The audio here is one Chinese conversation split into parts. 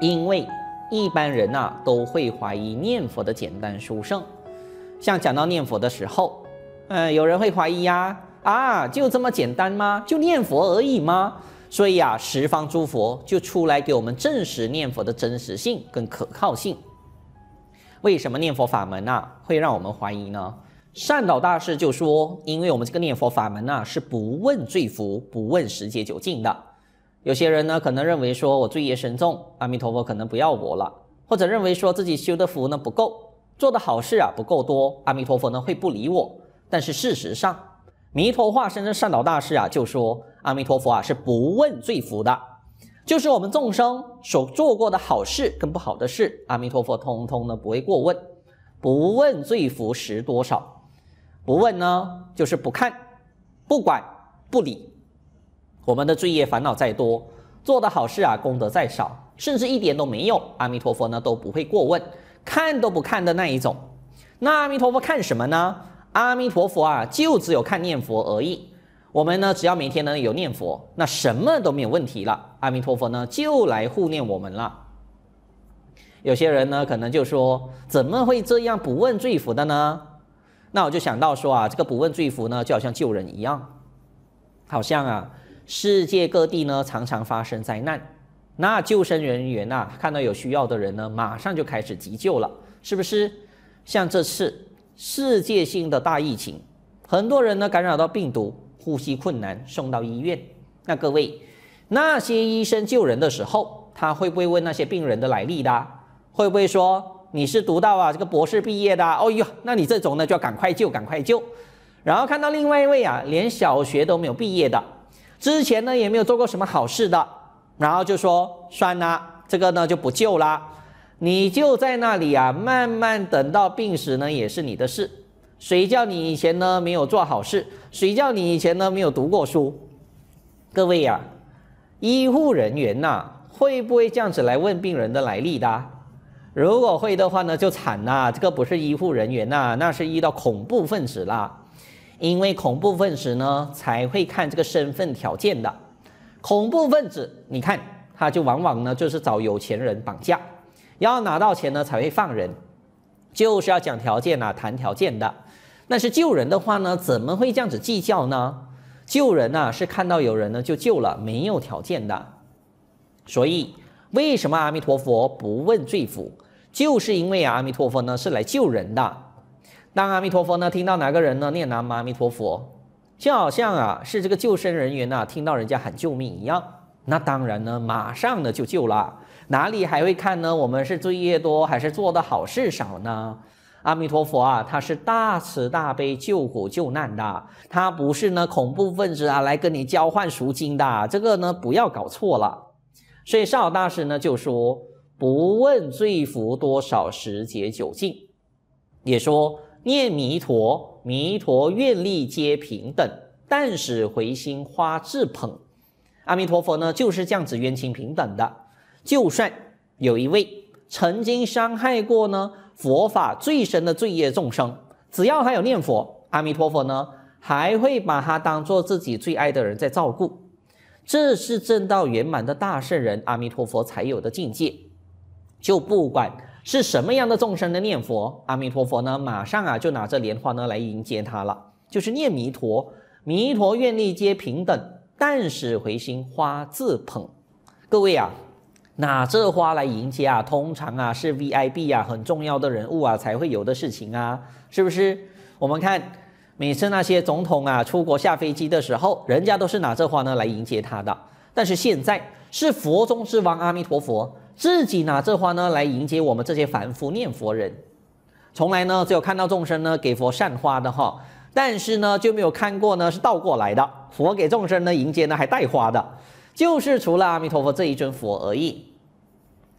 因为一般人呐都会怀疑念佛的简单殊胜，像讲到念佛的时候，嗯，有人会怀疑呀，啊，就这么简单吗？就念佛而已吗？所以啊，十方诸佛就出来给我们证实念佛的真实性跟可靠性。为什么念佛法门呐会让我们怀疑呢？善导大师就说，因为我们这个念佛法门呐是不问罪福，不问时节久近的。有些人呢，可能认为说，我罪业深重，阿弥陀佛可能不要我了；或者认为说自己修的福呢不够，做的好事啊不够多，阿弥陀佛呢会不理我。但是事实上，弥陀化身的善导大师啊就说，阿弥陀佛啊是不问罪福的，就是我们众生所做过的好事跟不好的事，阿弥陀佛通通呢不会过问，不问罪福时多少，不问呢就是不看，不管不理。我们的罪业烦恼再多，做的好事啊功德再少，甚至一点都没有，阿弥陀佛呢都不会过问，看都不看的那一种。那阿弥陀佛看什么呢？阿弥陀佛啊，就只有看念佛而已。我们呢，只要每天呢有念佛，那什么都没有问题了。阿弥陀佛呢就来护念我们了。有些人呢可能就说，怎么会这样不问罪福的呢？那我就想到说啊，这个不问罪福呢，就好像救人一样，好像啊。世界各地呢，常常发生灾难。那救生人员呐，看到有需要的人呢，马上就开始急救了，是不是？像这次世界性的大疫情，很多人呢感染到病毒，呼吸困难，送到医院。那各位，那些医生救人的时候，他会不会问那些病人的来历的？会不会说你是读到啊这个博士毕业的？哦哟，那你这种呢就要赶快救，赶快救。然后看到另外一位啊，连小学都没有毕业的。之前呢也没有做过什么好事的，然后就说算啦，这个呢就不救啦，你就在那里啊，慢慢等到病死呢也是你的事。谁叫你以前呢没有做好事？谁叫你以前呢没有读过书？各位呀，医护人员呐，会不会这样子来问病人的来历的？如果会的话呢，就惨啦。这个不是医护人员呐，那是遇到恐怖分子啦。因为恐怖分子呢，才会看这个身份条件的。恐怖分子，你看他就往往呢，就是找有钱人绑架，要拿到钱呢才会放人，就是要讲条件啊，谈条件的。但是救人的话呢，怎么会这样子计较呢？救人呐，是看到有人呢就救了，没有条件的。所以为什么阿弥陀佛不问罪福？就是因为阿弥陀佛呢是来救人的。当阿弥陀佛呢？听到哪个人呢念南无阿弥陀佛，就好像啊是这个救生人员呐，听到人家喊救命一样。那当然呢，马上呢就救了。哪里还会看呢？我们是罪业多还是做的好事少呢？阿弥陀佛啊，他是大慈大悲救苦救难的，他不是呢恐怖分子啊来跟你交换赎金的。这个呢不要搞错了。所以少大师呢就说：“不问罪福多少，时劫久近。”也说。念弥陀，弥陀愿力皆平等，但使回心花自捧。阿弥陀佛呢，就是这样子冤亲平等的。就算有一位曾经伤害过呢佛法最深的罪业众生，只要还有念佛，阿弥陀佛呢，还会把他当做自己最爱的人在照顾。这是正道圆满的大圣人阿弥陀佛才有的境界，就不管。是什么样的众生呢？念佛阿弥陀佛呢？马上啊，就拿着莲花呢来迎接他了。就是念弥陀，弥陀愿力皆平等，但使回心花自捧。各位啊，拿这花来迎接啊，通常啊是 VIP 啊，很重要的人物啊才会有的事情啊，是不是？我们看每次那些总统啊出国下飞机的时候，人家都是拿这花呢来迎接他的。但是现在是佛中之王阿弥陀佛。自己拿这花呢来迎接我们这些凡夫念佛人，从来呢只有看到众生呢给佛善花的哈，但是呢就没有看过呢是倒过来的，佛给众生呢迎接呢还带花的，就是除了阿弥陀佛这一尊佛而已。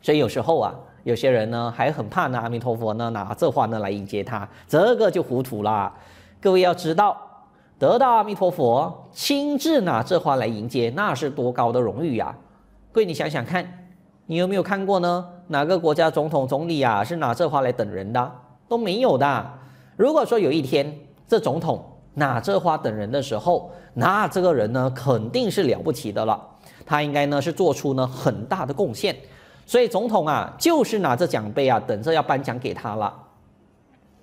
所以有时候啊，有些人呢还很怕呢阿弥陀佛呢拿这花呢来迎接他，这个就糊涂啦。各位要知道，得到阿弥陀佛亲自拿这花来迎接，那是多高的荣誉呀！各位你想想看。你有没有看过呢？哪个国家总统、总理啊，是拿这花来等人的？都没有的。如果说有一天这总统拿这花等人的时候，那这个人呢，肯定是了不起的了。他应该呢是做出呢很大的贡献。所以总统啊，就是拿这奖杯啊，等着要颁奖给他了。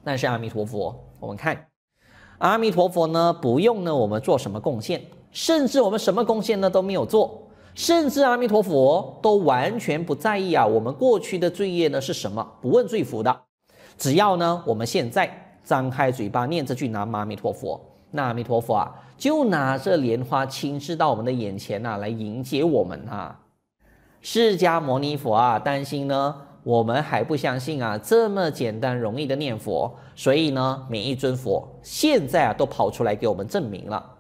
但是阿弥陀佛，我们看，阿弥陀佛呢，不用呢我们做什么贡献，甚至我们什么贡献呢都没有做。甚至阿弥陀佛都完全不在意啊，我们过去的罪业呢是什么？不问罪福的，只要呢我们现在张开嘴巴念这句南无阿弥陀佛，那阿弥陀佛啊，就拿着莲花亲自到我们的眼前呐，来迎接我们啊。释迦牟尼佛啊，担心呢我们还不相信啊，这么简单容易的念佛，所以呢每一尊佛现在啊都跑出来给我们证明了。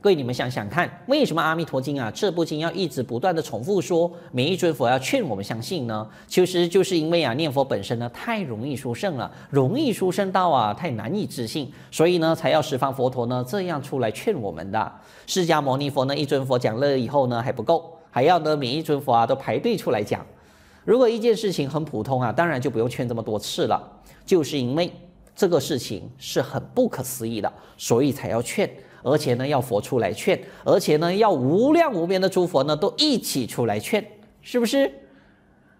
各位，你们想想看，为什么《阿弥陀经》啊这部经要一直不断的重复说，每一尊佛要劝我们相信呢？其实就是因为啊，念佛本身呢太容易出圣了，容易出圣到啊太难以置信，所以呢才要十方佛陀呢这样出来劝我们的。释迦牟尼佛呢一尊佛讲了以后呢还不够，还要呢每一尊佛啊都排队出来讲。如果一件事情很普通啊，当然就不用劝这么多次了。就是因为这个事情是很不可思议的，所以才要劝。而且呢，要佛出来劝，而且呢，要无量无边的诸佛呢都一起出来劝，是不是？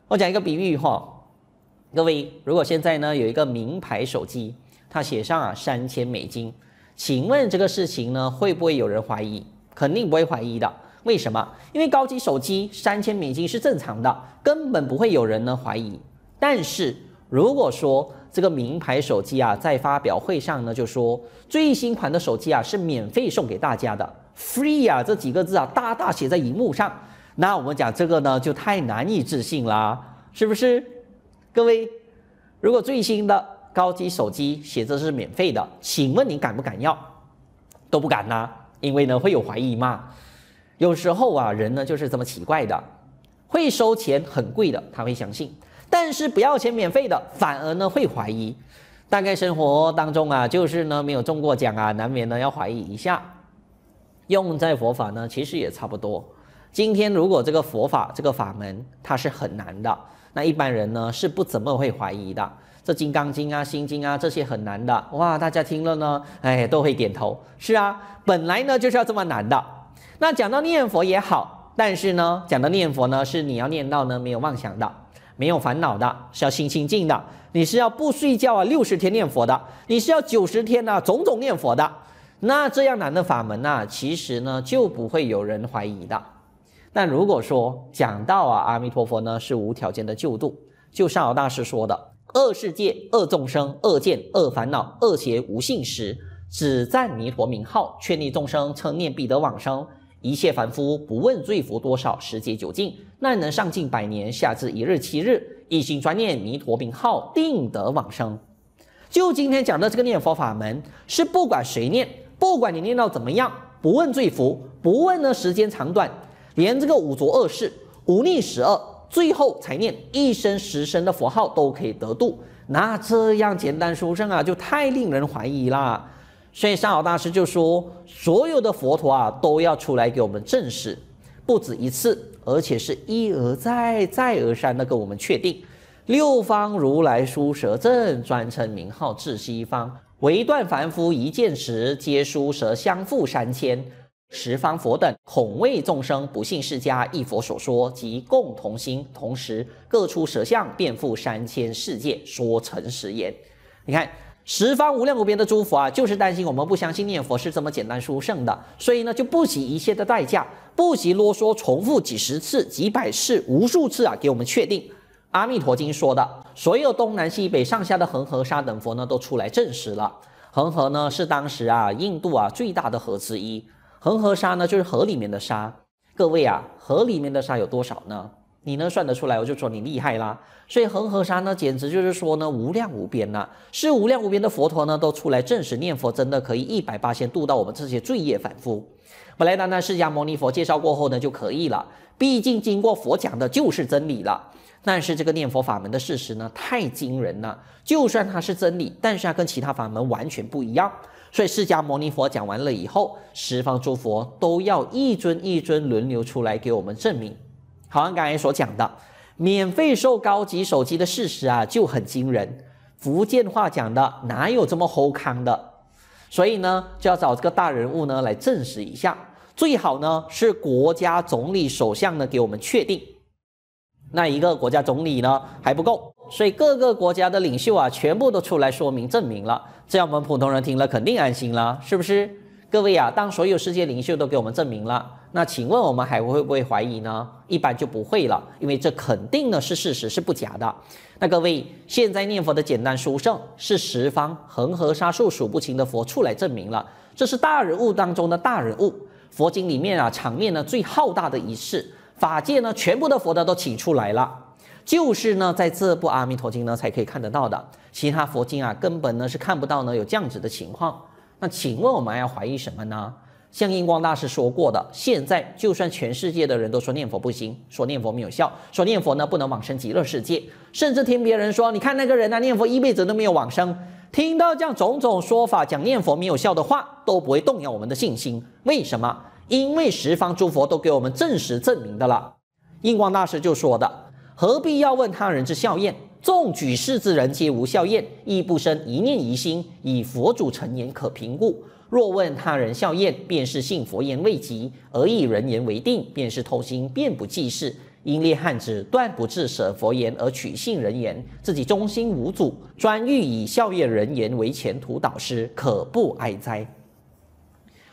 我讲一个比喻哈，各位，如果现在呢有一个名牌手机，它写上啊三千美金，请问这个事情呢会不会有人怀疑？肯定不会怀疑的，为什么？因为高级手机三千美金是正常的，根本不会有人呢怀疑。但是如果说，这个名牌手机啊，在发表会上呢，就说最新款的手机啊是免费送给大家的，free 啊这几个字啊，大大写在荧幕上。那我们讲这个呢，就太难以置信啦，是不是？各位，如果最新的高级手机写这是免费的，请问你敢不敢要？都不敢呐，因为呢会有怀疑嘛。有时候啊，人呢就是这么奇怪的，会收钱很贵的，他会相信。但是不要钱免费的，反而呢会怀疑，大概生活当中啊，就是呢没有中过奖啊，难免呢要怀疑一下。用在佛法呢，其实也差不多。今天如果这个佛法这个法门它是很难的，那一般人呢是不怎么会怀疑的。这《金刚经》啊，《心经》啊，这些很难的，哇，大家听了呢，哎，都会点头。是啊，本来呢就是要这么难的。那讲到念佛也好，但是呢，讲到念佛呢，是你要念到呢没有妄想的。没有烦恼的是要心清净的，你是要不睡觉啊，六十天念佛的，你是要九十天呐，种种念佛的，那这样难的法门呐，其实呢就不会有人怀疑的。但如果说讲到啊，阿弥陀佛呢是无条件的救度，就像姚大师说的，恶世界、恶众生、恶见、恶烦恼、恶邪无信时，只赞弥陀名号，劝令众生称念，必得往生。一切凡夫不问罪福多少，十劫九尽，难能上进百年，下至一日七日，一心专念弥陀名号，定得往生。就今天讲的这个念佛法门，是不管谁念，不管你念到怎么样，不问罪福，不问呢时间长短，连这个五浊恶世、五逆十恶，最后才念一生十生的佛号都可以得度，那这样简单粗声啊，就太令人怀疑啦。所以三好大师就说，所有的佛陀啊，都要出来给我们证实，不止一次，而且是一而再，再而三的跟我们确定。六方如来书舌正专称名号至西方，唯断凡夫一见时，皆书舌相覆三千十方佛等，恐畏众生不信释迦一佛所说，即共同心，同时各出舌相，遍覆三千世界，说成实言。你看。十方无量无边的诸佛啊，就是担心我们不相信念佛是这么简单殊胜的，所以呢，就不惜一切的代价，不惜啰嗦重复几十次、几百次、无数次啊，给我们确定《阿弥陀经》说的，所有东南西北上下的恒河沙等佛呢，都出来证实了。恒河呢，是当时啊印度啊最大的河之一，恒河沙呢，就是河里面的沙。各位啊，河里面的沙有多少呢？你能算得出来，我就说你厉害啦。所以恒河沙呢，简直就是说呢无量无边呐，是无量无边的佛陀呢都出来证实念佛真的可以一百八千度到我们这些罪业凡夫。本来单单释迦牟尼佛介绍过后呢就可以了，毕竟经过佛讲的就是真理了。但是这个念佛法门的事实呢太惊人了，就算它是真理，但是它跟其他法门完全不一样。所以释迦牟尼佛讲完了以后，十方诸佛都要一尊一尊轮流出来给我们证明。好像刚才所讲的，免费售高级手机的事实啊，就很惊人。福建话讲的哪有这么 h 康的？所以呢，就要找这个大人物呢来证实一下，最好呢是国家总理、首相呢给我们确定。那一个国家总理呢还不够，所以各个国家的领袖啊，全部都出来说明、证明了，这样我们普通人听了肯定安心了，是不是？各位啊，当所有世界领袖都给我们证明了。那请问我们还会不会怀疑呢？一般就不会了，因为这肯定呢是事实，是不假的。那各位现在念佛的简单殊胜，是十方恒河沙数数不清的佛出来证明了，这是大人物当中的大人物。佛经里面啊，场面呢最浩大的仪式，法界呢全部的佛都都请出来了，就是呢在这部《阿弥陀经》呢才可以看得到的，其他佛经啊根本呢是看不到呢有降子的情况。那请问我们还要怀疑什么呢？像印光大师说过的，现在就算全世界的人都说念佛不行，说念佛没有效，说念佛呢不能往生极乐世界，甚至听别人说，你看那个人呢念佛一辈子都没有往生，听到这样种种说法，讲念佛没有效的话，都不会动摇我们的信心。为什么？因为十方诸佛都给我们证实证明的了。印光大师就说的，何必要问他人之笑验？众举世之人皆无笑验，亦不生一念疑心，以佛祖成言可评故。若问他人笑靥，便是信佛言未及，而以人言为定，便是偷心，便不济事。英烈汉子断不至舍佛言而取信人言，自己忠心无阻，专欲以笑靥人言为前途导师，可不哀哉？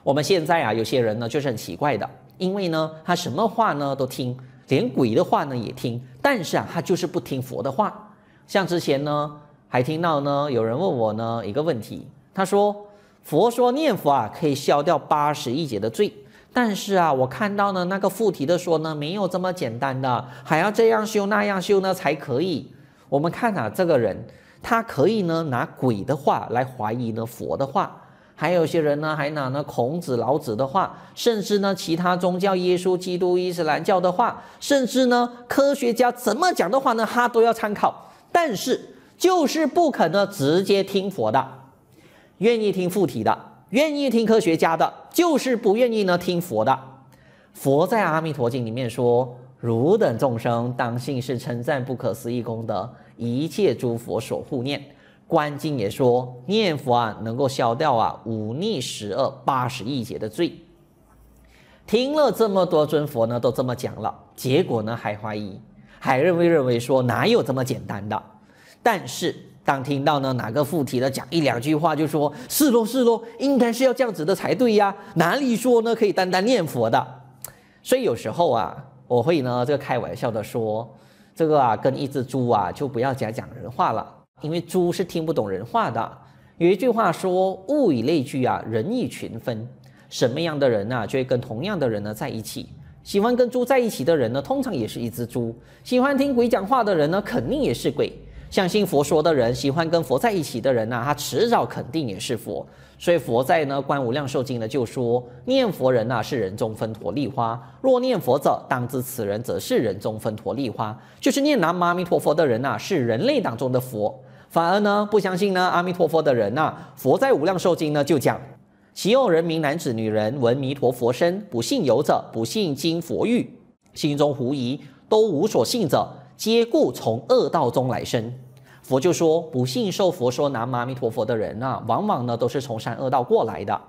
我们现在啊，有些人呢，就是很奇怪的，因为呢，他什么话呢都听，连鬼的话呢也听，但是啊，他就是不听佛的话。像之前呢，还听到呢，有人问我呢一个问题，他说。佛说念佛啊，可以消掉八十一劫的罪。但是啊，我看到呢，那个附体的说呢，没有这么简单的，还要这样修那样修呢才可以。我们看啊，这个人他可以呢，拿鬼的话来怀疑呢佛的话，还有些人呢，还拿呢孔子、老子的话，甚至呢其他宗教，耶稣、基督、伊斯兰教的话，甚至呢科学家怎么讲的话呢，他都要参考，但是就是不肯呢直接听佛的。愿意听附体的，愿意听科学家的，就是不愿意呢听佛的。佛在《阿弥陀经》里面说：“汝等众生，当信是称赞不可思议功德，一切诸佛所护念。”《观经》也说：“念佛啊，能够消掉啊五逆十恶、八十亿劫的罪。”听了这么多尊佛呢，都这么讲了，结果呢还怀疑，还认为认为说哪有这么简单的？但是。当听到呢哪个附体的讲一两句话，就说是咯是咯，应该是要这样子的才对呀，哪里说呢可以单单念佛的？所以有时候啊，我会呢这个开玩笑的说，这个啊跟一只猪啊就不要假讲人话了，因为猪是听不懂人话的。有一句话说物以类聚啊，人以群分，什么样的人呢就会跟同样的人呢在一起。喜欢跟猪在一起的人呢，通常也是一只猪；喜欢听鬼讲话的人呢，肯定也是鬼。相信佛说的人，喜欢跟佛在一起的人呐，他迟早肯定也是佛。所以佛在呢，《观无量寿经》呢就说，念佛人呐是人中分陀利花。若念佛者，当知此人则是人中分陀利花。就是念南无阿弥陀佛的人呐，是人类当中的佛。反而呢，不相信呢阿弥陀佛的人呐，佛在无量寿经呢就讲，其有人民男子女人闻弥陀佛身，不信有者，不信经佛语，心中狐疑，都无所信者。皆故从恶道中来生，佛就说不信受佛说南无阿弥陀佛的人啊，往往呢都是从善恶道过来的，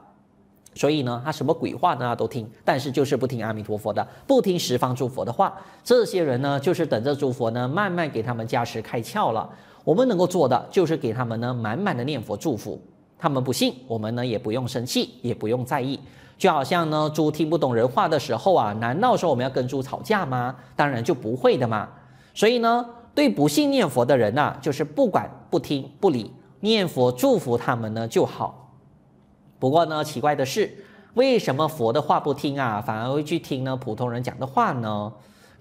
所以呢他什么鬼话呢都听，但是就是不听阿弥陀佛的，不听十方诸佛的话。这些人呢，就是等着诸佛呢慢慢给他们加持开窍了。我们能够做的就是给他们呢满满的念佛祝福。他们不信，我们呢也不用生气，也不用在意。就好像呢猪听不懂人话的时候啊，难道说我们要跟猪吵架吗？当然就不会的嘛。所以呢，对不信念佛的人呐，就是不管、不听、不理，念佛祝福他们呢就好。不过呢，奇怪的是，为什么佛的话不听啊，反而会去听呢？普通人讲的话呢？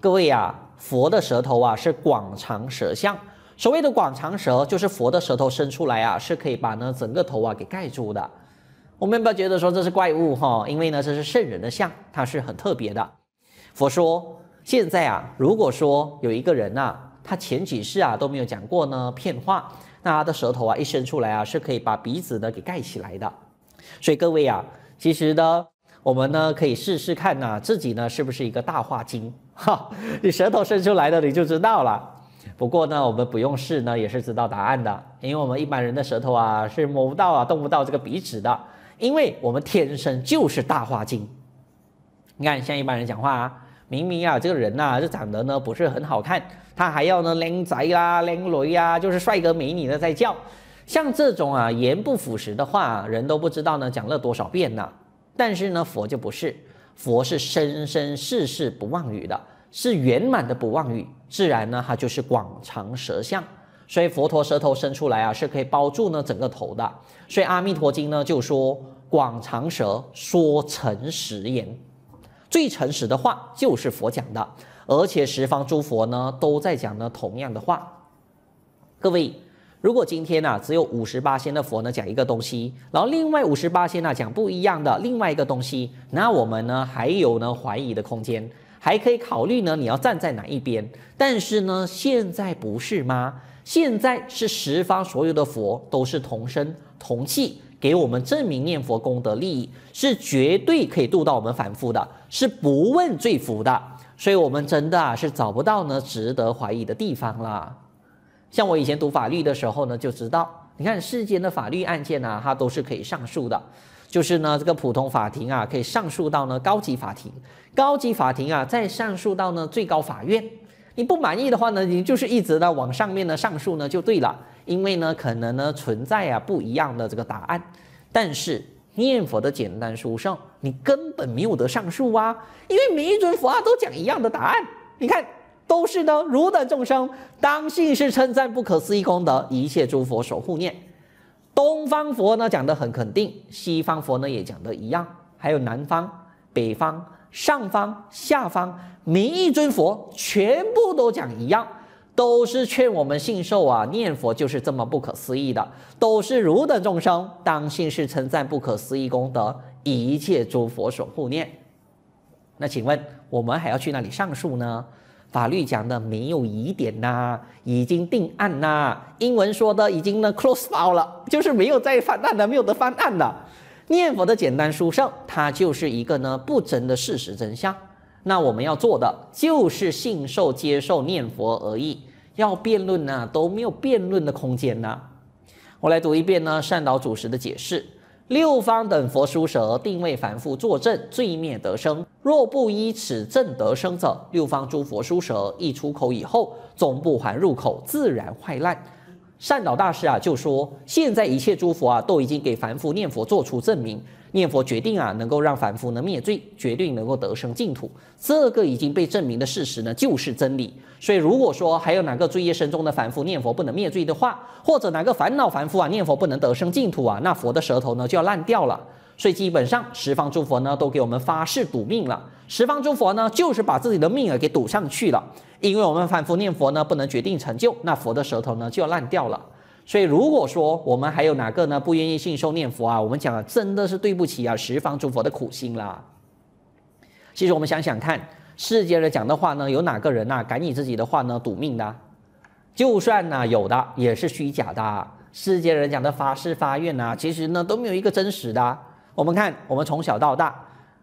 各位呀，佛的舌头啊是广长舌相，所谓的广长舌就是佛的舌头伸出来啊，是可以把呢整个头啊给盖住的。我们不要觉得说这是怪物哈，因为呢这是圣人的相，它是很特别的。佛说。现在啊，如果说有一个人啊，他前几世啊都没有讲过呢骗话，那他的舌头啊一伸出来啊，是可以把鼻子呢给盖起来的。所以各位啊，其实呢，我们呢可以试试看呐，自己呢是不是一个大话精哈？你舌头伸出来的你就知道了。不过呢，我们不用试呢，也是知道答案的，因为我们一般人的舌头啊是摸不到啊，动不到这个鼻子的，因为我们天生就是大话精。你看，像一般人讲话啊。明明啊，这个人呐，就长得呢不是很好看，他还要呢靓仔啦、靓女啊，就是帅哥美女呢在叫。像这种啊，言不符实的话，人都不知道呢讲了多少遍了。但是呢，佛就不是，佛是生生世世不忘语的，是圆满的不忘语，自然呢他就是广长舌相。所以佛陀舌头伸出来啊，是可以包住呢整个头的。所以《阿弥陀经》呢就说广长舌说成实言。最诚实的话就是佛讲的，而且十方诸佛呢都在讲呢同样的话。各位，如果今天呢只有五十八仙的佛呢讲一个东西，然后另外五十八仙呢讲不一样的另外一个东西，那我们呢还有呢怀疑的空间，还可以考虑呢你要站在哪一边。但是呢现在不是吗？现在是十方所有的佛都是同声同气。给我们证明念佛功德利益是绝对可以度到我们凡夫的，是不问罪福的，所以我们真的啊是找不到呢值得怀疑的地方了。像我以前读法律的时候呢就知道，你看世间的法律案件呢，它都是可以上诉的，就是呢这个普通法庭啊可以上诉到呢高级法庭，高级法庭啊再上诉到呢最高法院，你不满意的话呢，你就是一直的往上面呢上诉呢就对了。因为呢，可能呢存在啊不一样的这个答案，但是念佛的简单殊胜，你根本没有得上述啊。因为每一尊佛啊都讲一样的答案，你看都是呢。如等众生当信是称赞不可思议功德，一切诸佛守护念。东方佛呢讲得很肯定，西方佛呢也讲得一样，还有南方、北方、上方、下方，每一尊佛全部都讲一样。都是劝我们信受啊，念佛就是这么不可思议的。都是如等众生当信是称赞不可思议功德，一切诸佛所护念。那请问我们还要去那里上诉呢？法律讲的没有疑点呐，已经定案呐，英文说的已经呢 close file 了，就是没有再翻案的，没有得翻案的。念佛的简单殊胜，它就是一个呢不争的事实真相。那我们要做的就是信受接受念佛而已，要辩论呢都没有辩论的空间呢。我来读一遍呢善导祖师的解释：六方等佛书舍定位凡夫作证，罪灭得生。若不依此证得生者，六方诸佛书舍一出口以后，终不还入口，自然坏烂。善导大师啊就说：现在一切诸佛啊都已经给凡夫念佛做出证明。念佛决定啊，能够让凡夫呢灭罪，绝对能够得生净土。这个已经被证明的事实呢，就是真理。所以，如果说还有哪个罪业深重的凡夫念佛不能灭罪的话，或者哪个烦恼凡夫啊念佛不能得生净土啊，那佛的舌头呢就要烂掉了。所以，基本上十方诸佛呢都给我们发誓赌命了。十方诸佛呢就是把自己的命啊给赌上去了，因为我们凡夫念佛呢不能决定成就，那佛的舌头呢就要烂掉了。所以，如果说我们还有哪个呢不愿意信受念佛啊，我们讲啊，真的是对不起啊十方诸佛的苦心啦。其实我们想想看，世界人讲的话呢，有哪个人呐敢以自己的话呢赌命的？就算呢有的，也是虚假的。世界人讲的发誓发愿呐，其实呢都没有一个真实的。我们看，我们从小到大，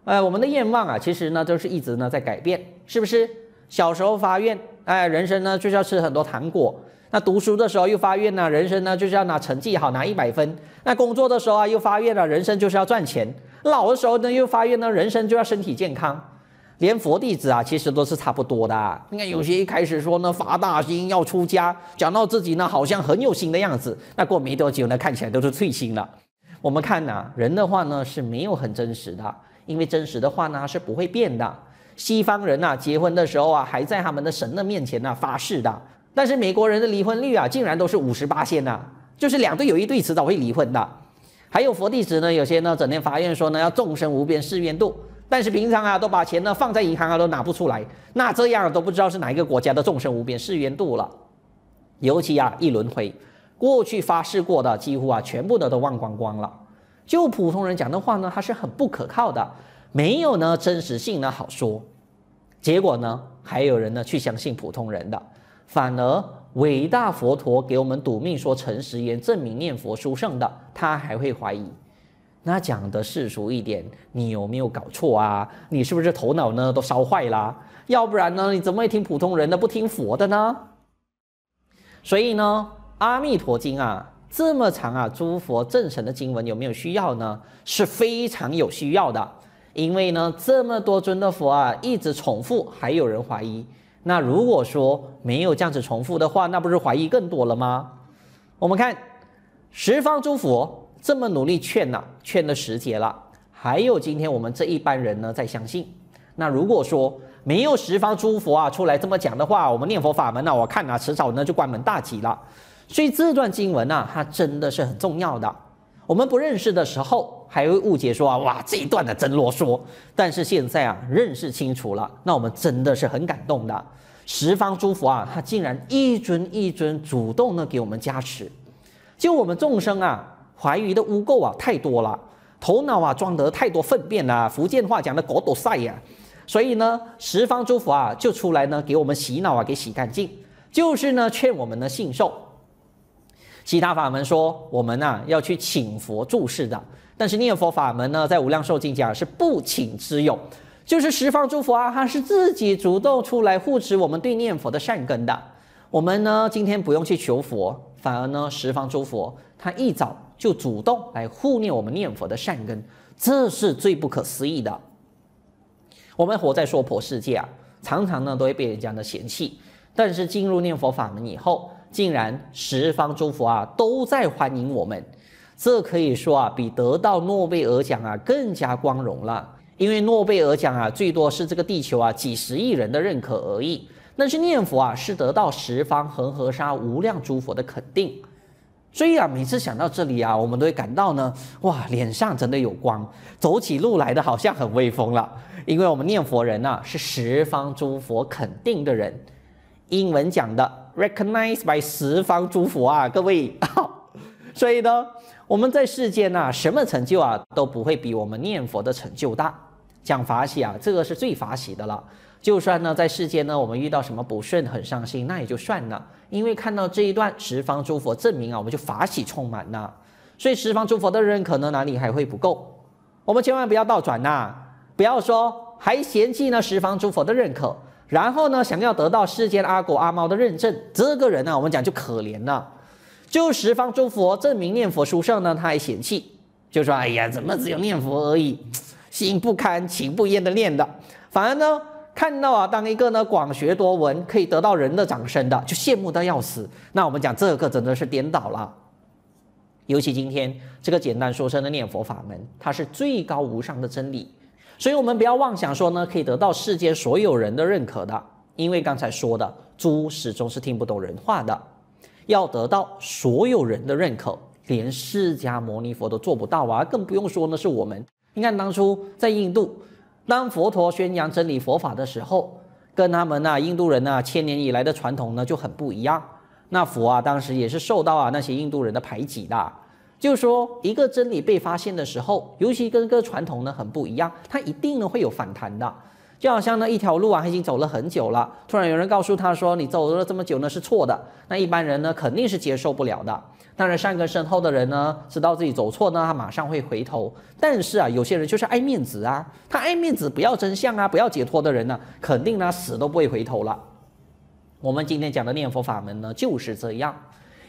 呃，我们的愿望啊，其实呢都是一直呢在改变，是不是？小时候发愿，哎，人生呢就是要吃很多糖果。那读书的时候又发愿呢，人生呢就是要拿成绩好，拿一百分。那工作的时候啊又发愿了，人生就是要赚钱。老的时候呢又发愿呢，人生就要身体健康。连佛弟子啊其实都是差不多的。你看有些一开始说呢发大心要出家，讲到自己呢好像很有心的样子，那过没多久呢看起来都是脆心了。我们看呐，人的话呢是没有很真实的，因为真实的话呢是不会变的。西方人啊结婚的时候啊还在他们的神的面前呢发誓的。但是美国人的离婚率啊，竟然都是五十八线呐，就是两对有一对迟早会离婚的。还有佛弟子呢，有些呢整天发愿说呢要众生无边誓愿度，但是平常啊都把钱呢放在银行啊都拿不出来，那这样都不知道是哪一个国家的众生无边誓愿度了。尤其啊一轮回，过去发誓过的几乎啊全部的都忘光光了。就普通人讲的话呢，他是很不可靠的，没有呢真实性呢好说，结果呢还有人呢去相信普通人的。反而伟大佛陀给我们赌命说诚实言证明念佛殊胜的，他还会怀疑。那讲的世俗一点，你有没有搞错啊？你是不是头脑呢都烧坏啦？要不然呢，你怎么会听普通人的不听佛的呢？所以呢，《阿弥陀经》啊这么长啊，诸佛正神的经文有没有需要呢？是非常有需要的，因为呢这么多尊的佛啊一直重复，还有人怀疑。那如果说没有这样子重复的话，那不是怀疑更多了吗？我们看十方诸佛这么努力劝呐，劝了十劫了，还有今天我们这一般人呢在相信。那如果说没有十方诸佛啊出来这么讲的话，我们念佛法门呢，我看呐，迟早呢就关门大吉了。所以这段经文呢，它真的是很重要的。我们不认识的时候。还会误解说啊，哇，这一段的真啰嗦。但是现在啊，认识清楚了，那我们真的是很感动的。十方诸佛啊，他竟然一尊一尊主动的给我们加持。就我们众生啊，怀疑的污垢啊太多了，头脑啊装得太多粪便啊。福建话讲的“狗都晒呀”，所以呢，十方诸佛啊就出来呢给我们洗脑啊，给洗干净。就是呢劝我们呢信受。其他法门说我们呐，要去请佛注释的。但是念佛法门呢，在无量寿经讲是不请之用，就是十方诸佛啊，他是自己主动出来护持我们对念佛的善根的。我们呢，今天不用去求佛，反而呢，十方诸佛他一早就主动来护念我们念佛的善根，这是最不可思议的。我们活在娑婆世界啊，常常呢都会被人家的嫌弃，但是进入念佛法门以后，竟然十方诸佛啊都在欢迎我们。这可以说啊，比得到诺贝尔奖啊更加光荣了。因为诺贝尔奖啊，最多是这个地球啊几十亿人的认可而已。但是念佛啊，是得到十方恒河沙无量诸佛的肯定。所以啊，每次想到这里啊，我们都会感到呢，哇，脸上真的有光，走起路来的好像很威风了。因为我们念佛人啊，是十方诸佛肯定的人。英文讲的，recognized by 十方诸佛啊，各位。所以呢，我们在世间呐，什么成就啊，都不会比我们念佛的成就大。讲法喜啊，这个是最法喜的了。就算呢，在世间呢，我们遇到什么不顺，很伤心，那也就算了。因为看到这一段十方诸佛证明啊，我们就法喜充满呐。所以十方诸佛的认可呢，哪里还会不够？我们千万不要倒转呐，不要说还嫌弃呢十方诸佛的认可，然后呢，想要得到世间阿狗阿猫的认证，这个人呢，我们讲就可怜了。就十方诸佛证明念佛书上呢，他还嫌弃，就说：“哎呀，怎么只有念佛而已，心不堪、情不厌的念的，反而呢看到啊，当一个呢广学多闻，可以得到人的掌声的，就羡慕的要死。”那我们讲这个真的是颠倒了，尤其今天这个简单说声的念佛法门，它是最高无上的真理，所以我们不要妄想说呢可以得到世间所有人的认可的，因为刚才说的猪始终是听不懂人话的。要得到所有人的认可，连释迦牟尼佛都做不到啊，更不用说呢是我们。你看当初在印度，当佛陀宣扬真理佛法的时候，跟他们那印度人啊千年以来的传统呢就很不一样。那佛啊当时也是受到啊那些印度人的排挤的。就是说一个真理被发现的时候，尤其跟个传统呢很不一样，它一定呢会有反弹的。就好像呢，一条路啊，他已经走了很久了，突然有人告诉他说，你走了这么久呢是错的，那一般人呢肯定是接受不了的。当然善根深厚的人呢，知道自己走错呢，他马上会回头。但是啊，有些人就是爱面子啊，他爱面子不要真相啊，不要解脱的人呢，肯定呢死都不会回头了。我们今天讲的念佛法门呢就是这样，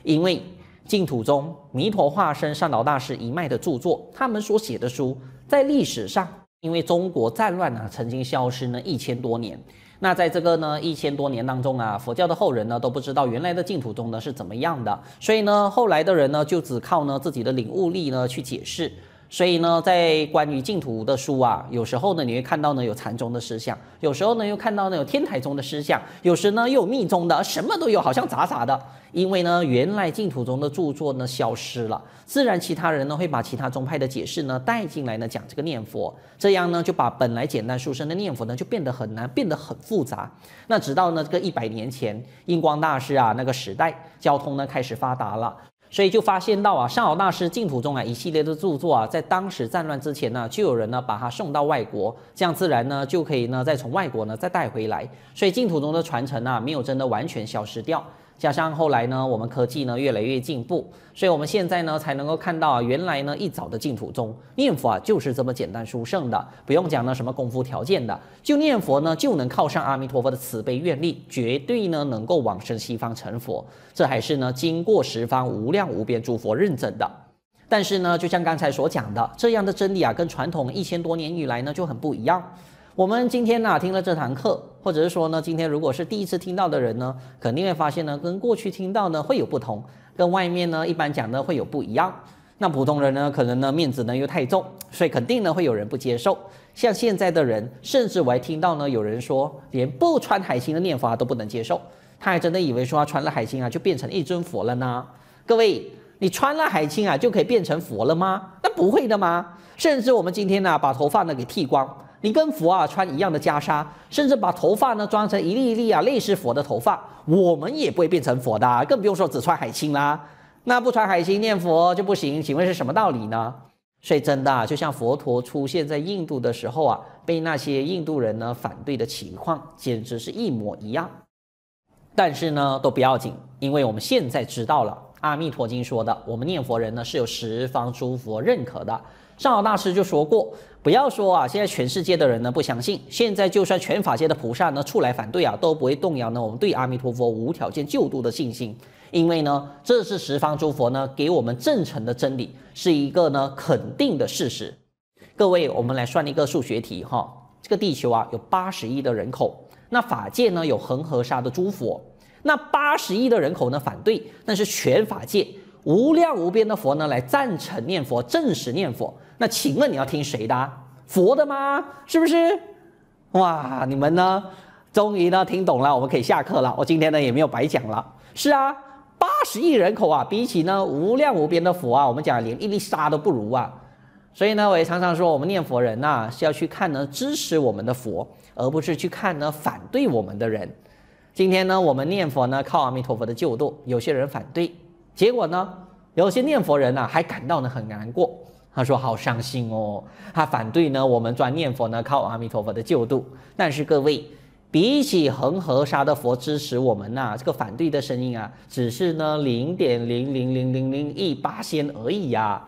因为净土中弥陀化身善导大师一脉的著作，他们所写的书在历史上。因为中国战乱呢，曾经消失呢一千多年，那在这个呢一千多年当中啊，佛教的后人呢都不知道原来的净土中呢是怎么样的，所以呢后来的人呢就只靠呢自己的领悟力呢去解释。所以呢，在关于净土的书啊，有时候呢你会看到呢有禅宗的思想，有时候呢又看到呢有天台宗的思想，有时呢又有密宗的，什么都有，好像杂杂的。因为呢，原来净土宗的著作呢消失了，自然其他人呢会把其他宗派的解释呢带进来呢讲这个念佛，这样呢就把本来简单殊胜的念佛呢就变得很难，变得很复杂。那直到呢这个一百年前，印光大师啊那个时代，交通呢开始发达了。所以就发现到啊，上饶大师净土中啊一系列的著作啊，在当时战乱之前呢，就有人呢把它送到外国，这样自然呢就可以呢再从外国呢再带回来，所以净土中的传承呢没有真的完全消失掉。加上后来呢，我们科技呢越来越进步，所以我们现在呢才能够看到，啊，原来呢一早的净土宗念佛啊就是这么简单殊胜的，不用讲那什么功夫条件的，就念佛呢就能靠上阿弥陀佛的慈悲愿力，绝对呢能够往生西方成佛，这还是呢经过十方无量无边诸佛认证的。但是呢，就像刚才所讲的，这样的真理啊，跟传统一千多年以来呢就很不一样。我们今天呢听了这堂课，或者是说呢，今天如果是第一次听到的人呢，肯定会发现呢，跟过去听到呢会有不同，跟外面呢一般讲呢会有不一样。那普通人呢，可能呢面子呢又太重，所以肯定呢会有人不接受。像现在的人，甚至我还听到呢有人说，连不穿海星的念佛都不能接受，他还真的以为说他穿了海星啊就变成一尊佛了呢。各位，你穿了海青啊就可以变成佛了吗？那不会的吗？甚至我们今天呢把头发呢给剃光。你跟佛啊穿一样的袈裟，甚至把头发呢装成一粒一粒啊，类似佛的头发，我们也不会变成佛的，更不用说只穿海青啦。那不穿海青念佛就不行，请问是什么道理呢？所以真的，啊，就像佛陀出现在印度的时候啊，被那些印度人呢反对的情况，简直是一模一样。但是呢，都不要紧，因为我们现在知道了，阿弥陀经说的，我们念佛人呢是有十方诸佛认可的。上老大师就说过，不要说啊，现在全世界的人呢不相信，现在就算全法界的菩萨呢出来反对啊，都不会动摇呢我们对阿弥陀佛无条件救度的信心，因为呢，这是十方诸佛呢给我们证成的真理，是一个呢肯定的事实。各位，我们来算一个数学题哈，这个地球啊有八十亿的人口，那法界呢有恒河沙的诸佛，那八十亿的人口呢反对，那是全法界无量无边的佛呢来赞成念佛，证实念佛。那请问你要听谁的？佛的吗？是不是？哇，你们呢？终于呢听懂了，我们可以下课了。我今天呢也没有白讲了。是啊，八十亿人口啊，比起呢无量无边的佛啊，我们讲连一粒沙都不如啊。所以呢，我也常常说，我们念佛人呐，是要去看呢支持我们的佛，而不是去看呢反对我们的人。今天呢，我们念佛呢靠阿弥陀佛的救度，有些人反对，结果呢，有些念佛人呢还感到呢很难过。他说：“好伤心哦，他反对呢。我们专念佛呢，靠阿弥陀佛的救度。但是各位，比起恒河沙的佛支持，我们呐这个反对的声音啊，只是呢零点零零零零零一八仙而已呀。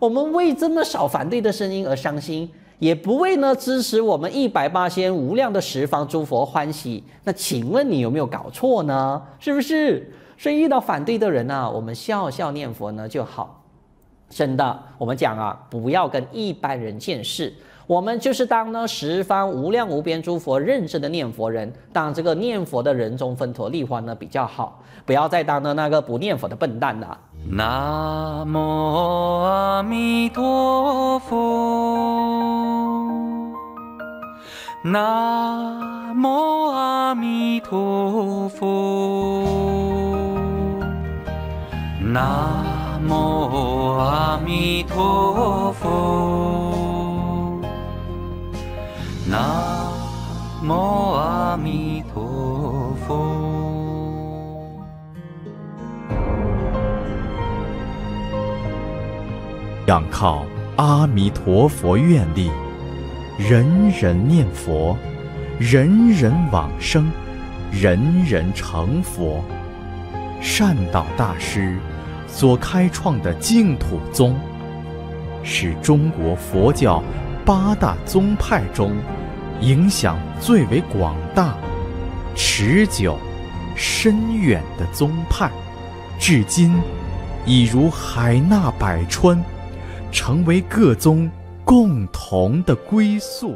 我们为这么少反对的声音而伤心，也不为呢支持我们一百八仙无量的十方诸佛欢喜。那请问你有没有搞错呢？是不是？所以遇到反对的人呐，我们笑笑念佛呢就好。”真的，我们讲啊，不要跟一般人见识，我们就是当呢十方无量无边诸佛认真的念佛人，当这个念佛的人中分陀利欢呢比较好，不要再当了那个不念佛的笨蛋了。南无阿弥陀佛，南无阿弥陀佛，南。南无阿弥陀佛，南无阿弥陀佛。仰靠阿弥陀佛愿力，人人念佛，人人往生，人人成佛。善导大师。所开创的净土宗，是中国佛教八大宗派中影响最为广大、持久、深远的宗派，至今已如海纳百川，成为各宗共同的归宿。